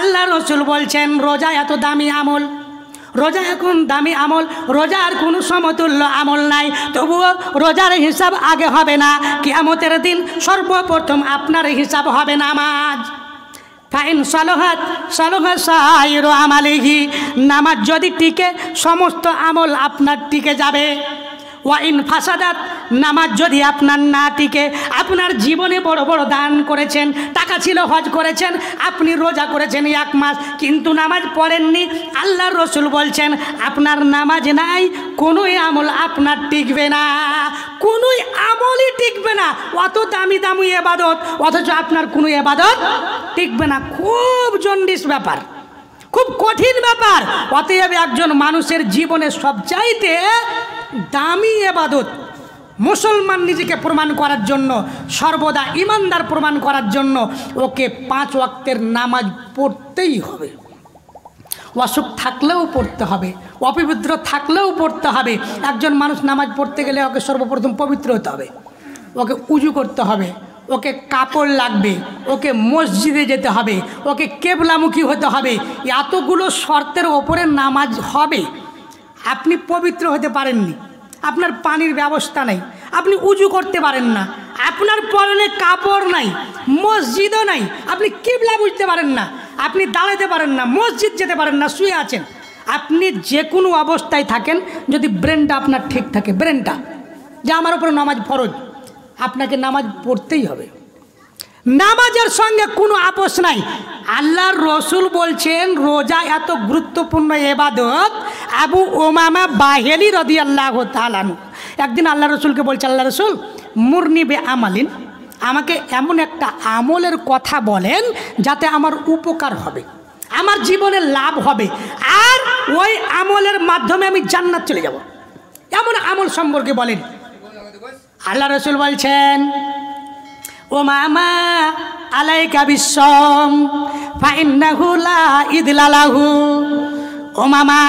আল্লাহ রসুল বলছেন রোজা এত দামি আমল রোজা এখন দামি আমল রোজার কোনো সমতুল্য আমল নাই তবুও রোজার হিসাব আগে হবে না কিয়ামতের দিন সর্বপ্রথম আপনার হিসাব হবে নামাজ ফাইন সলহাত সলহাসাইর আমালিহি নামাজ যদি টিকে সমস্ত আমল আপনার টিকে যাবে ওয়াইন ফাসাদাত নামাজ যদি আপনার নাতিকে আপনার জীবনে বড় বড় দান করেছেন টাকা ছিল হজ করেছেন আপনি রোজা করেছেন এক মাস কিন্তু নামাজ পড়েননি আল্লাহ রসুল বলছেন আপনার নামাজ নাই কোনো আমল আপনার টিকবে না কোনো আমলই টিকবে না অত দামি দামি এবাদত অথচ আপনার কোনো এবাদত টিকবে না খুব জন্ডিস ব্যাপার খুব কঠিন ব্যাপার অতএব একজন মানুষের জীবনে সবচাইতে দামি এবাদত মুসলমান নিজেকে প্রমাণ করার জন্য সর্বদা ইমানদার প্রমাণ করার জন্য ওকে পাঁচ ওয়াক্তের নামাজ পড়তেই হবে অসুখ থাকলেও পড়তে হবে অপবিত্র থাকলেও পড়তে হবে একজন মানুষ নামাজ পড়তে গেলে ওকে সর্বপ্রথম পবিত্র হতে হবে ওকে উজু করতে হবে ওকে কাপড় লাগবে ওকে মসজিদে যেতে হবে ওকে কেবলামুখী হতে হবে এতগুলো শর্তের ওপরে নামাজ হবে আপনি পবিত্র হতে পারেননি আপনার পানির ব্যবস্থা নাই আপনি উজু করতে পারেন না আপনার পরনে কাপড় নাই মসজিদও নাই আপনি কিবলা বুঝতে পারেন না আপনি দাঁড়াতে পারেন না মসজিদ যেতে পারেন না শুয়ে আছেন আপনি যে কোনো অবস্থায় থাকেন যদি ব্রেনটা আপনার ঠিক থাকে ব্রেনটা যে আমার উপরে নামাজ ফরজ আপনাকে নামাজ পড়তেই হবে নামাজের সঙ্গে কোনো আপোষ নাই আল্লাহর রসুল বলছেন রোজা এত গুরুত্বপূর্ণ এবাদত আবু ওমামা বাহেলি রদি আল্লাহ তালানু একদিন আল্লাহ রসুলকে বলছে আল্লাহ রসুল বে আমালিন আমাকে এমন একটা আমলের কথা বলেন যাতে আমার উপকার হবে আমার জীবনে লাভ হবে আর ওই আমলের মাধ্যমে আমি জান্নাত চলে যাব এমন আমল সম্পর্কে বলেন আল্লাহ রসুল বলছেন ও মামা আলাইকা বিশ্বম ফাইন্নাহু লা ইদলালাহু ও মামা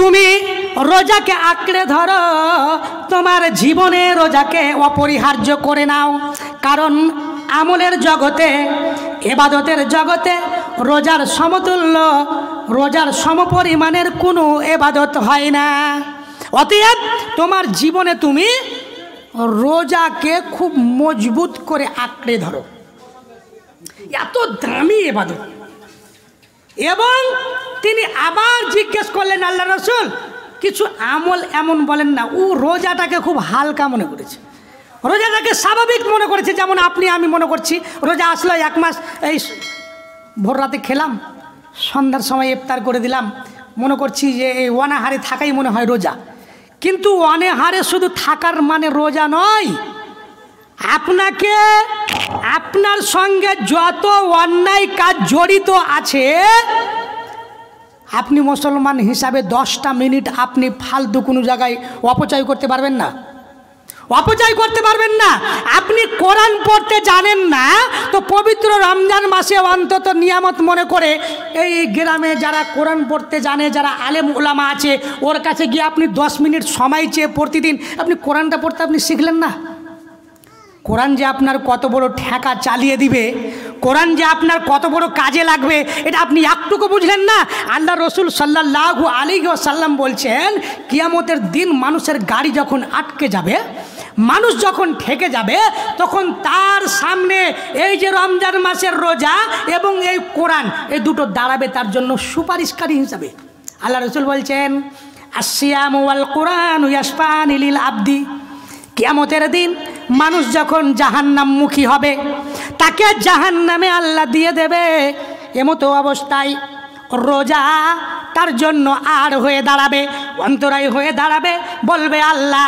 তুমি রোজাকে আঁকড়ে ধরো তোমার জীবনে রোজাকে অপরিহার্য করে নাও কারণ আমলের জগতে এবাদতের জগতে রোজার সমতুল্য রোজার সমপরিমাণের কোনো এবাদত হয় না অতএব তোমার জীবনে তুমি রোজাকে খুব মজবুত করে আঁকড়ে ধরো এত দামি এবাদত এবং তিনি আবার জিজ্ঞেস করলেন আল্লাহ রসুল কিছু আমল এমন বলেন না ও রোজাটাকে খুব হালকা মনে করেছে রোজাটাকে স্বাভাবিক মনে করেছে যেমন আপনি আমি মনে করছি রোজা আসলো এক মাস এই ভোর রাতে খেলাম সন্ধ্যার সময় ইফতার করে দিলাম মনে করছি যে এই অনাহারে থাকাই মনে হয় রোজা কিন্তু অনাহারে শুধু থাকার মানে রোজা নয় আপনাকে আপনার সঙ্গে যত অন্যায় কাজ জড়িত আছে আপনি মুসলমান হিসাবে দশটা মিনিট আপনি ফালতু কোনো জায়গায় অপচয় করতে পারবেন না অপচয় করতে পারবেন না আপনি কোরআন পড়তে জানেন না তো পবিত্র রমজান মাসে অন্তত নিয়ামত মনে করে এই গ্রামে যারা কোরআন পড়তে জানে যারা আলেম ওলামা আছে ওর কাছে গিয়ে আপনি দশ মিনিট সময় চেয়ে প্রতিদিন আপনি কোরআনটা পড়তে আপনি শিখলেন না কোরআন যে আপনার কত বড় ঠেকা চালিয়ে দিবে কোরআন যে আপনার কত বড় কাজে লাগবে এটা আপনি একটুকু বুঝলেন না আল্লাহ রসুল সাল্লাহু আলী সাল্লাম বলছেন কিয়ামতের দিন মানুষের গাড়ি যখন আটকে যাবে মানুষ যখন ঠেকে যাবে তখন তার সামনে এই যে রমজান মাসের রোজা এবং এই কোরআন এই দুটো দাঁড়াবে তার জন্য সুপারিশকারী হিসাবে আল্লাহ রসুল বলছেন আসিয়াম কোরআন ইয়াসপান ইলিল আবদি কিয়ামতের দিন মানুষ যখন মুখী হবে তাকে জাহান নামে আল্লাহ দিয়ে দেবে এমতো অবস্থায় রোজা তার জন্য আর হয়ে দাঁড়াবে অন্তরায় হয়ে দাঁড়াবে বলবে আল্লাহ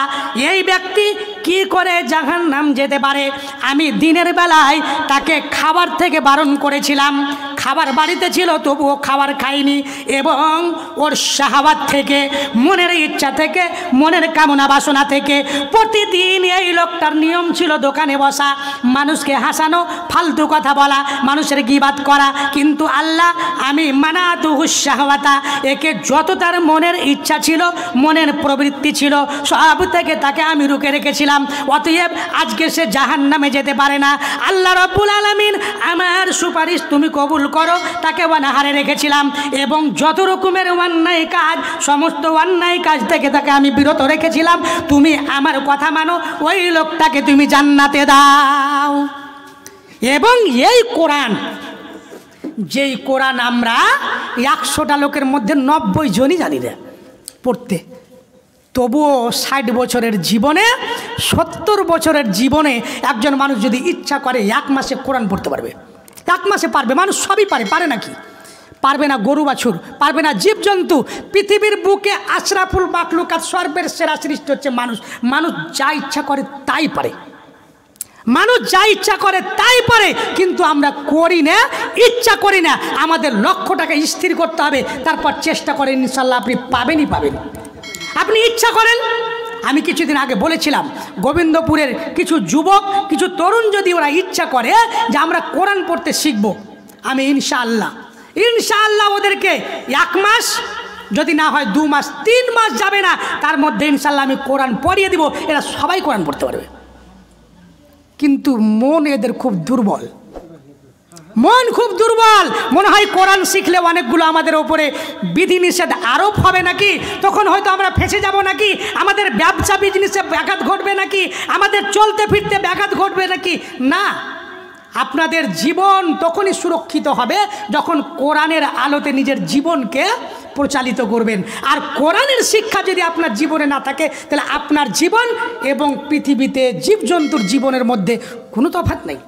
এই ব্যক্তি কি করে জাহান নাম যেতে পারে আমি দিনের বেলায় তাকে খাবার থেকে বারণ করেছিলাম খাবার বাড়িতে ছিল তবুও খাবার খায়নি এবং ওর শাহাবাদ থেকে মনের ইচ্ছা থেকে মনের কামনা বাসনা থেকে প্রতিদিন এই লোকটার নিয়ম ছিল দোকানে বসা মানুষকে হাসানো ফালতু কথা বলা মানুষের গিবাদ করা কিন্তু আল্লাহ আমি মানাতু হুসাহওয়াতা একে যত তার মনের ইচ্ছা ছিল মনের প্রবৃত্তি ছিল সব থেকে তাকে আমি রুখে রেখেছিলাম অতএব আজকে সে জাহান নামে যেতে পারে না আল্লাহ রব্বুল আলমিন আমার সুপারিশ তুমি কবুল করো তাকে অনাহারে রেখেছিলাম এবং যত রকমের অন্যায় কাজ সমস্ত অন্যায় কাজ থেকে তাকে আমি বিরত রেখেছিলাম তুমি আমার কথা মানো ওই লোকটাকে তুমি জান্নাতে দাও এবং এই কোরআন যেই কোরআন আমরা একশোটা লোকের মধ্যে নব্বই জনই জানি না পড়তে তবুও ষাট বছরের জীবনে সত্তর বছরের জীবনে একজন মানুষ যদি ইচ্ছা করে এক মাসে কোরআন পড়তে পারবে এক মাসে পারবে মানুষ সবই পারে পারে নাকি পারবে না গরু বাছুর পারবে না জীবজন্তু পৃথিবীর বুকে আশরাফুল আর সর্বের সেরা সৃষ্টি হচ্ছে মানুষ মানুষ যা ইচ্ছা করে তাই পারে মানুষ যা ইচ্ছা করে তাই পারে কিন্তু আমরা করি না ইচ্ছা করি না আমাদের লক্ষ্যটাকে স্থির করতে হবে তারপর চেষ্টা করেন ইনশাল্লাহ আপনি পাবেনই পাবেন আপনি ইচ্ছা করেন আমি কিছুদিন আগে বলেছিলাম গোবিন্দপুরের কিছু যুবক কিছু তরুণ যদি ওরা ইচ্ছা করে যে আমরা কোরআন পড়তে শিখব আমি ইনশাআল্লাহ ইনশাআল্লাহ ওদেরকে এক মাস যদি না হয় দু মাস তিন মাস যাবে না তার মধ্যে ইনশাল্লাহ আমি কোরআন পড়িয়ে দিব এরা সবাই কোরআন পড়তে পারবে কিন্তু মন এদের খুব দুর্বল মন খুব দুর্বল মনে হয় কোরআন শিখলে অনেকগুলো আমাদের ওপরে বিধিনিষেধ আরোপ হবে নাকি তখন হয়তো আমরা ফেঁসে যাব নাকি আমাদের ব্যবসা বিজনেসে ব্যাঘাত ঘটবে নাকি আমাদের চলতে ফিরতে ব্যাঘাত ঘটবে নাকি না আপনাদের জীবন তখনই সুরক্ষিত হবে যখন কোরআনের আলোতে নিজের জীবনকে প্রচালিত করবেন আর কোরআনের শিক্ষা যদি আপনার জীবনে না থাকে তাহলে আপনার জীবন এবং পৃথিবীতে জীবজন্তুর জীবনের মধ্যে কোনো তফাত নেই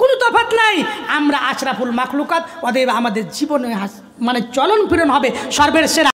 কোনো তফাত নাই আমরা আশরাফুল মাখলুকাত অদেব আমাদের জীবনে মানে চলন ফিরন হবে সর্বের সেরা